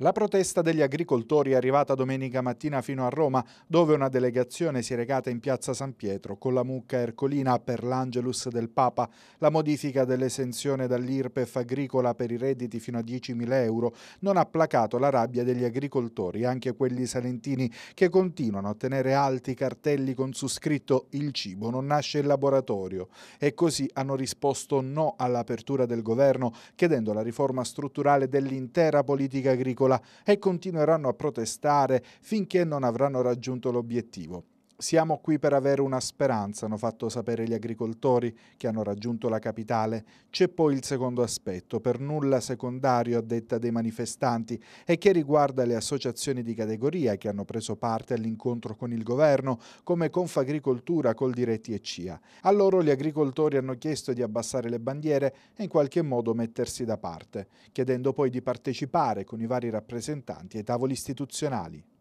La protesta degli agricoltori è arrivata domenica mattina fino a Roma, dove una delegazione si è recata in piazza San Pietro con la mucca ercolina per l'Angelus del Papa, la modifica dell'esenzione dall'IRPEF agricola per i redditi fino a 10.000 euro non ha placato la rabbia degli agricoltori, anche quelli salentini, che continuano a tenere alti cartelli con su scritto «Il cibo non nasce in laboratorio» e così hanno risposto no all'apertura del governo, chiedendo la riforma strutturale dell'intera politica agricola scuola e continueranno a protestare finché non avranno raggiunto l'obiettivo. Siamo qui per avere una speranza, hanno fatto sapere gli agricoltori che hanno raggiunto la capitale. C'è poi il secondo aspetto, per nulla secondario a detta dei manifestanti, e che riguarda le associazioni di categoria che hanno preso parte all'incontro con il governo, come Confagricoltura, Coldiretti e CIA. A loro gli agricoltori hanno chiesto di abbassare le bandiere e in qualche modo mettersi da parte, chiedendo poi di partecipare con i vari rappresentanti ai tavoli istituzionali.